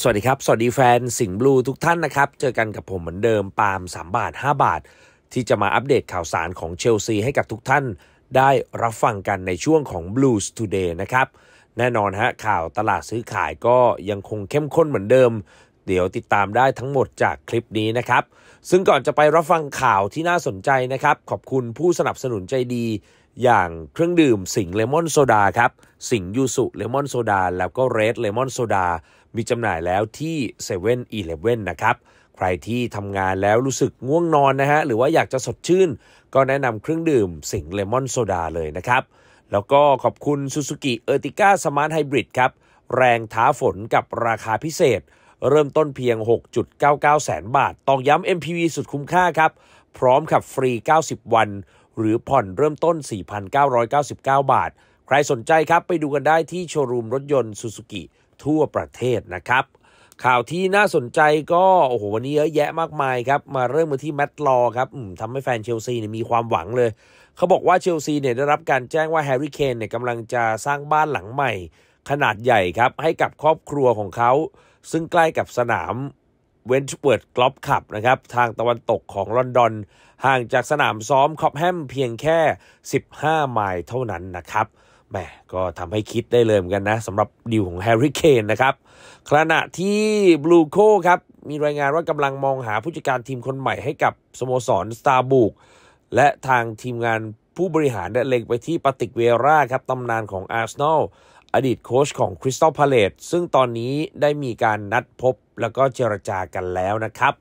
สวัสดีครับ สวัสดีแฟน สิงห์บลูทุกท่านนะครับเจอกันกับผมเหมือนเดิม ปาล์ม3 บาท 5 บาท ที่จะมาอัปเดตข่าวสารของเชลซีให้กับทุกท่าน ได้รับฟังกันในช่วงของ Blues Today นะครับแน่นอนฮะข่าวตลาดซื้อขายก็ยังคงเข้มข้นเหมือนเดิม เดี๋ยวติดตามได้ทั้งหมดจากคลิปนี้นะครับซึ่งก่อนจะไปรับฟังข่าวที่น่าสนใจนะครับขอบคุณผู้สนับสนุนใจดีอย่างเครื่องดื่มสิงเลมอนโซดาครับสิงยูสุเลมอนโซดาแล้วก็เรดเลมอนโซดามีจำหน่ายแล้วที่7 e เ e ่ e อนะครับ ใครที่ทำงานแล้วรู้สึกง่วงนอนนะฮะหรือว่าอยากจะสดชื่น ก็แนะนำเครื่องดื่มสิงเลมอนโซดาเลยนะครับ แล้วก็ขอบคุณ Suzuki e r t i g a Smart Hybrid ครับ แรงท้าฝนกับราคาพิเศษ เริ่มต้นเพียง 6.99 แสนบาท ตอกย้ำ MPV สุดคุ้มค่าครับ พร้อมขับฟรี 90 วัน หรือผ่อนเริ่มต้น 4,999 บาท ใครสนใจครับไปดูกันได้ที่โชว์รูมรถยนต์ Suzuki ทั่วประเทศนะครับ ข่าวที่น่าสนใจก็ โอ้โห วันนี้เยอะแยะมากมายครับ มาเริ่มมาที่แมตต์ลอครับทำให้แฟนเชลซีเนี่ยมีความหวังเลย เขาบอกว่าเชลซีเนี่ยได้รับการแจ้งว่าแฮร์รี่เคนเนี่ยกำลังจะสร้างบ้านหลังใหม่ ขนาดใหญ่ครับ ให้กับครอบครัวของเขาซึ่งใกล้กับสนามเวนช์เวิร์ดกลอบขับนะครับทางตะวันตกของลอนดอน ห่างจากสนามซ้อมคอปแฮมเพียงแค่ 15 ไมล์เท่านั้นนะครับแม่ก็ทำให้คิดได้เลยเหมือนกันนะสำหรับดิวของแฮร์รี่เคนนะครับขณะที่บลูโคครับ มีรายงานว่ากำลังมองหาผู้จัดการทีมคนใหม่ให้กับสโมสร สตาร์บุกและทางทีมงานผู้บริหารได้เล็งไปที่ปาติกเวราครับตำนานของอาร์เซนอลอดีตโค้ชของคริสตัลพาเลตซึ่งตอนนี้ได้มีการนัดพบแล้วก็เจรจากันแล้วนะครับ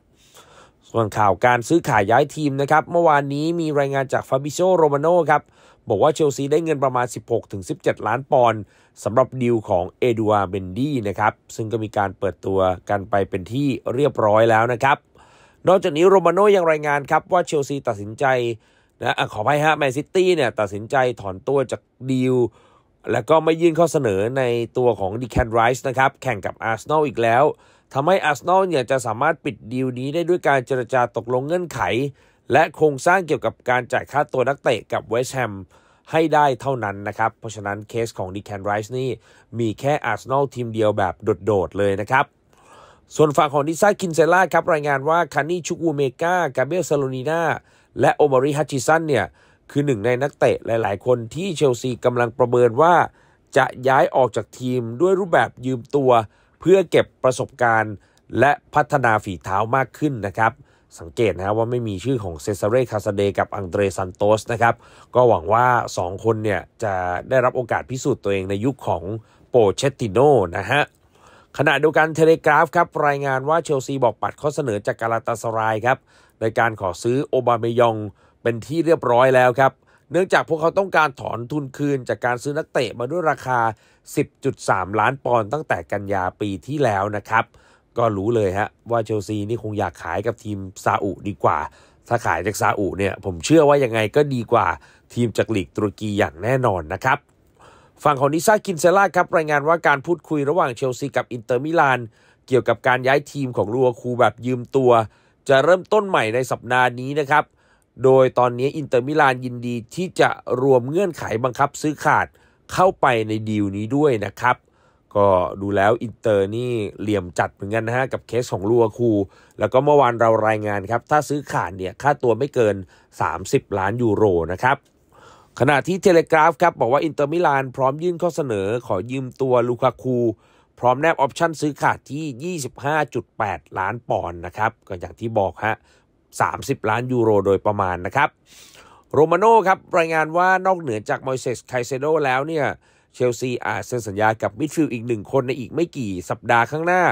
ส่วนข่าวการซื้อขายย้ายทีมนะครับเมื่อวานนี้มีรายงานจากฟาบิโซโรมาโนครับบอกว่าเชลซีได้เงินประมาณ 16-17 ล้านปอนด์สำหรับดีลของเอดูอาเบนดี้นะครับซึ่งก็มีการเปิดตัวกันไปเป็นที่เรียบร้อยแล้วนะครับนอกจากนี้โรมาโน่ยังรายงานครับว่าเชลซีตัดสินใจนะขออภัยฮะแมนซิตี้เนี่ยตัดสินใจถอนตัวจากดีลแล้วก็ไม่ยื่นข้อเสนอในตัวของดิแคนไรส์นะครับแข่งกับอาร์เซนอลอีกแล้วทำให้อาร์เซนอลเนี่ยจะสามารถปิดดีลนี้ได้ด้วยการเจรจาตกลงเงื่อนไขและโครงสร้างเกี่ยวกับการจ่ายค่าตัวนักเตะกับเวสแฮมให้ได้เท่านั้นนะครับ เพราะฉะนั้นเคสของดีแคนไรส์นี่มีแค่อาร์เซนอลทีมเดียวแบบโดดๆ เลยนะครับส่วนฝั่งของดิซ่าคินเซล่าครับรายงานว่าคันนี่ชุกูเมกากาเบรียลซาโลนีนาและโอมาริฮัตชิซันเนี่ยคือหนึ่งในนักเตะหลายๆคนที่เชลซีกำลังประเมินว่า จะย้ายออกจากทีมด้วยรูปแบบยืมตัว เพื่อเก็บประสบการณ์ และพัฒนาฝีเท้ามากขึ้นนะครับสังเกตนะว่าไม่มีชื่อของเซซาเรคาซาเดกับอังเดรซันโตสนะครับ ก็หวังว่า 2 คนเนี่ยจะได้รับโอกาสพิสูจน์ตัวเองในยุคของโปเชตติโนนะฮะขณะเดียวกันเทเลกราฟครับรายงานว่าเชลซีบอกปัดข้อเสนอจากกาลาตาสรายครับ ในการขอซื้อโอบาเมยองเป็นที่เรียบร้อยแล้วครับเนื่องจากพวกเขาต้องการถอนทุนคืน จากการซื้อนักเตะมาด้วยราคา 10.3 ล้านปอนด์ตั้งแต่กันยาปีที่แล้วนะครับก็รู้เลยฮะว่าเชลซีนี่คงอยากขายกับทีมซาอุดีกว่า ถ้าขายจากซาอุเนี่ยผมเชื่อว่ายังไงก็ดีกว่าทีมจากลีกตุรกีอย่างแน่นอนนะครับฝั่งของนิซากินเซล่าครับรายงานว่าการพูดคุยระหว่างเชลซีกับอินเตอร์มิลาน เกี่ยวกับการย้ายทีมของลัวคูแบบยืมตัว จะเริ่มต้นใหม่ในสัปดาห์นี้นะครับ โดยตอนนี้อินเตอร์มิลานยินดีที่จะรวมเงื่อนไขบังคับซื้อขาดเข้าไปในดีลนี้ด้วยนะครับก็ดูแล้วอินเตอร์นี่เหลี่ยมจัดเหมือนกันนะฮะกับเคสของลัวคูแล้วก็เมื่อวานเรารายงานครับถ้าซื้อขาดเนี่ยค่าตัวไม่เกิน 30 ล้านยูโรนะครับขณะที่เทเลกราฟครับบอกว่าอินเตอร์มิลานพร้อมยื่นข้อเสนอขอยืมตัวลูคาคูพร้อมแนบออปชั่นซื้อขาดที่ 25.8 ล้านปอนด์นะครับก็อย่างที่บอกฮะ30 ล้านยูโรโดยประมาณนะครับโรมาโน่ครับรายงานว่านอกเหนือจากมอยเซสไคเซโดแล้วเนี่ยเชลซีอาจเซ็นสัญญากับมิดฟิลด์อีกหนึ่งคนในอีกไม่กี่สัปดาห์ข้างหน้า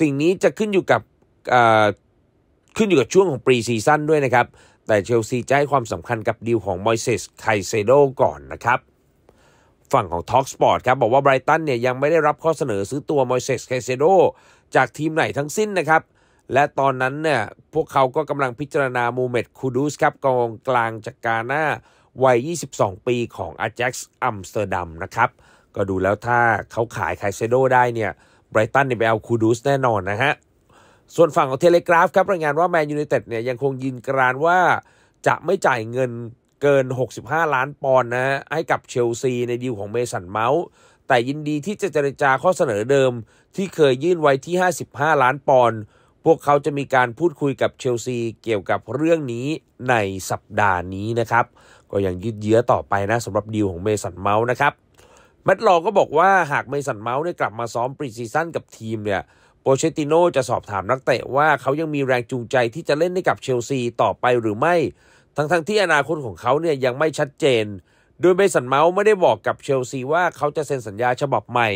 สิ่งนี้จะขึ้นอยู่กับขึ้นอยู่กับช่วงของปรีซีซั่นด้วยนะครับ แต่เชลซีจะให้ความสำคัญกับดีลของมอยเซสไคเซโดก่อนนะครับ ฝั่งของ t อ l k s p o r t ครับบอกว่าไบรตันเนี่ยยังไม่ได้รับข้อเสนอซื้อตัวมอยเซสไคเซโดจากทีมไหนทั้งสิ้นนะครับ และตอนนั้นเนี่ยพวกเขาก็กำลังพิจารณามูเมตคูดูสครับกองกลางจากกาหน้าวัย 22 ปีของอาแจ็กซ์อัมสเตอร์ดัมนะครับ ก็ดูแล้วถ้าเขาขายไคเซโดได้เนี่ยไบรตันในไปเอาคูดูสแน่นอนนะฮะ ส่วนฝั่งของเทเลกราฟครับรายงานว่าแมนยูไนเต็ดเนี่ยยังคงยืนกรานว่า จะไม่จ่ายเงินเกิน 65 ล้านปอนด์นะฮะให้กับเชลซีในดีลของเมสันเมาส์ แต่ยินดีที่จะเจรจาข้อเสนอเดิมที่เคยยื่นไว้ที่ 55 ล้านปอนด์พวกเขาจะมีการพูดคุยกับเชลซีเกี่ยวกับเรื่องนี้ในสัปดาห์นี้นะครับก็ยังยืดเยื้อต่อไปนะสำหรับดีลของเมสันเมาส์นะครับแมตลองก็บอกว่าหากเมสันเมาส์ได้กลับมาซ้อมปรีซีซั่นกับทีมเนี่ยโปเชติโนจะสอบถามนักเตะว่าเขายังมีแรงจูงใจที่จะเล่นให้กับเชลซีต่อไปหรือไม่ ทั้งๆทที่อนาคตของเขาเนี่ยยังไม่ชัดเจน โดยเมสันเมาส์ไม่ได้บอกกับเชลซีว่าเขาจะเซ็นสัญญาฉบับใหม่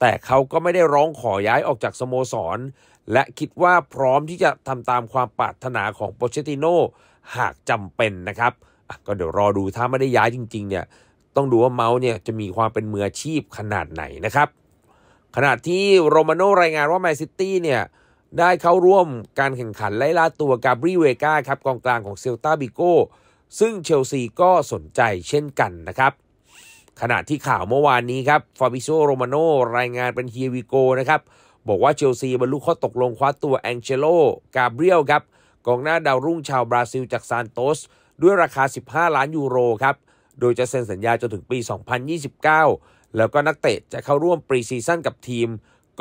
แต่เขาก็ไม่ได้ร้องขอย้ายออกจากสโมสร และคิดว่าพร้อมที่จะทำตามความปรารถนาของโปเชติโนหากจำเป็นนะครับก็เดี๋ยวรอดูถ้าไม่ได้ย้ายจริงๆเนี่ยต้องดูว่าเมาส์เนี่ยจะมีความเป็นมืออาชีพขนาดไหนนะครับขณะที่โรมาโนรายงานว่าแมนซิตี้เนี่ยได้เข้าร่วมการแข่งขันไล่ล่าตัวกาบรีเวกาครับกองกลางของเซลตาบิโก ซึ่งเชลซีก็สนใจเช่นกันนะครับขณะที่ข่าวเมื่อวานนี้ครับฟาบิโซโรมาโนรายงานเป็นเฮียวิโกนะครับ บอกว่าเชลซีบรรลุข้อตกลงคว้าตัวแองเชโลกาเบรียลครับกองหน้าดาวรุ่งชาวบราซิลจากซานโตสด้วยราคา 15 ล้านยูโรครับ โดยจะเซ็นสัญญาจนถึงปี 2029 แล้วก็นักเตะจะเข้าร่วมปรีซีซั่นกับทีม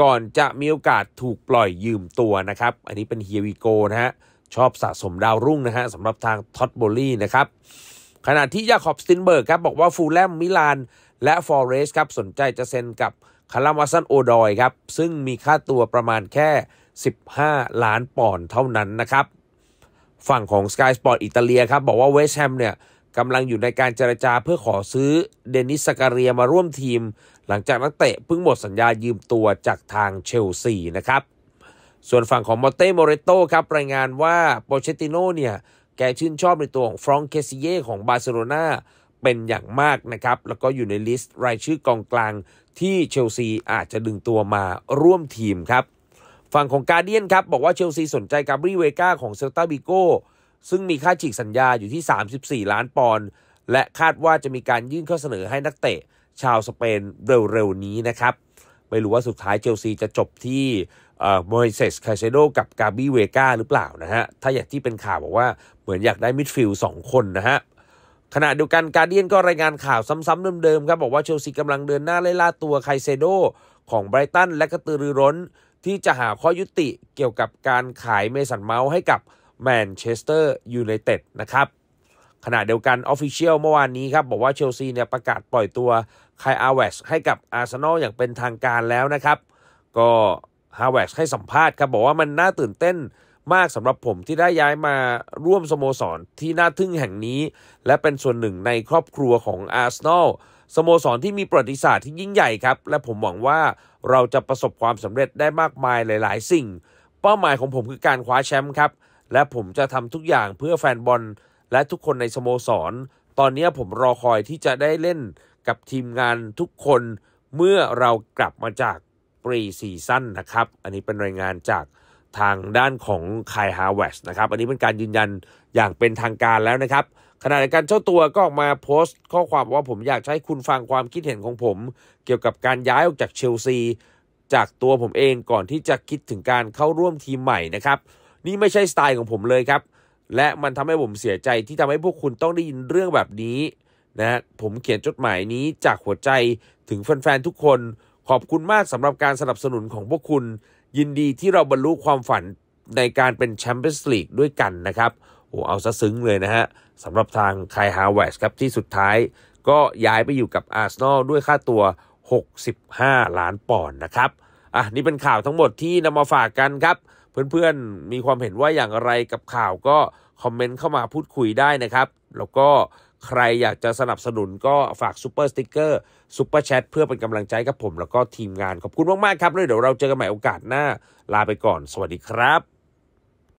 ก่อนจะมีโอกาสถูกปล่อยยืมตัวนะครับ อันนี้เป็นเฮียวิโกนะฮะ ชอบสะสมดาวรุ่งนะฮะสำหรับทางท็อตโบลี่นะครับ ขณะที่ยาคอบสตินเบิร์กครับบอกว่าฟูลแลมมิลาน และฟอร์เรสครับสนใจจะเซ็นกับคาร์ลมาสันโอดอยครับ ซึ่งมีค่าตัวประมาณแค่ 15 ล้านปอนด์เท่านั้นนะครับฝั่งของ Sky Sport อิตาเลียครับบอกว่าเวสแฮมเนี่ยกำลังอยู่ในการเจรจาเพื่อขอซื้อเดนิสสการเรียมาร่วมทีม หลังจากนักเตะเพิ่งหมดสัญญายืมตัวจากทางเชลซีนะครับส่วนฝั่งของมอเต้โมเรโตครับรายงานว่าโปเชติโนเนี่ยแกชื่นชอบในตัวของฟรองเคซิเย่ของบาร์เซโลนาเป็นอย่างมากนะครับแล้วก็อยู่ในลิสต์รายชื่อกองกลางที่เชลซีอาจจะดึงตัวมาร่วมทีมครับฝั่งของการเดียนครับบอกว่าเชลซีสนใจกาบรีเวกาของเซลตาบิโก้ซึ่งมีค่าฉีกสัญญาอยู่ที่ 34 ล้านปอนด์และคาดว่าจะมีการยื่นข้อเสนอให้นักเตะชาวสเปนเร็วๆ นี้นะครับ ไม่รู้ว่าสุดท้ายเชลซีจะจบที่โมเซสคาเซโดกับกาบิเวกาหรือเปล่านะฮะถ้าอย่างที่เป็นข่าวบอกว่าเหมือนอยากได้มิดฟิลด์สองคนนะฮะขณะเดียวกันการเดียนก็รายงานข่าวซ้ำๆเดิมๆครับบอกว่าเชลซีกำลังเดินหน้าไล่ล่าตัวไคเซโดของไบรตันและกระตือรือร้นที่จะหาข้อยุติเกี่ยวกับการขายเมสันเมาส์ให้กับแมนเชสเตอร์ยูไนเต็ดนะครับขณะเดียวกันออฟฟิเชียลเมื่อวานนี้ครับบอกว่าเชลซีเนี่ยประกาศปล่อยตัวไคอาเวสให้กับอาร์เซนอลอย่างเป็นทางการแล้วนะครับ ก็ฮาวเวสให้สัมภาษณ์ครับบอกว่ามันน่าตื่นเต้นมากสำหรับผมที่ได้ย้ายมาร่วมสโมสรที่น่าทึ่งแห่งนี้ และเป็นส่วนหนึ่งในครอบครัวของอาร์เซนอลสโมสรที่มีประวัติศาสตร์ที่ยิ่งใหญ่ครับและผมหวังว่าเราจะประสบความสำเร็จได้มากมายหลายๆ สิ่ง เป้าหมายของผมคือการคว้าแชมป์ครับและผมจะทำทุกอย่างเพื่อแฟนบอล และทุกคนในสโมสร ตอนนี้ผมรอคอยที่จะได้เล่นกับทีมงานทุกคนเมื่อเรากลับมาจากปรีซีซั่นนะครับอันนี้เป็นรายงานจากทางด้านของคายฮาวเวสนะครับอันนี้เป็นการยืนยันอย่างเป็นทางการแล้วนะครับขณะเดียวกันเจ้าตัวก็ออกมาโพสต์ข้อความว่าผมอยากให้คุณฟังความคิดเห็นของผม เกี่ยวกับการย้ายออกจากเชลซีจากตัวผมเองก่อนที่จะคิดถึงการเข้าร่วมทีมใหม่นะครับ นี่ไม่ใช่สไตล์ของผมเลยครับ และมันทำให้ผมเสียใจที่ทำให้พวกคุณต้องได้ยินเรื่องแบบนี้นะผมเขียนจดหมายนี้จากหัวใจถึงแฟนๆทุกคน ขอบคุณมากสำหรับการสนับสนุนของพวกคุณ ยินดีที่เราบรรลุความฝันในการเป็นแชมเปี้ยนส์ลีกด้วยกันนะครับโอ้ เอาซะซึ้งเลยนะฮะ สำหรับทางคายฮาวเวสครับที่สุดท้าย ก็ย้ายไปอยู่กับอาร์เซนอลด้วยค่าตัว 65 ล้านปอนด์นะครับ อ่ะนี่เป็นข่าวทั้งหมดที่นำมาฝากกันครับ เพื่อนๆมีความเห็นว่าอย่างไรกับข่าวก็คอมเมนต์เข้ามาพูดคุยได้นะครับ แล้วก็ใครอยากจะสนับสนุนก็ฝากซูเปอร์สติกเกอร์ซูเปอร์แชทเพื่อเป็นกำลังใจกับผม แล้วก็ทีมงานขอบคุณมากๆครับเลยเดี๋ยวเราเจอกันใหม่โอกาสหน้า ลาไปก่อน สวัสดีครับ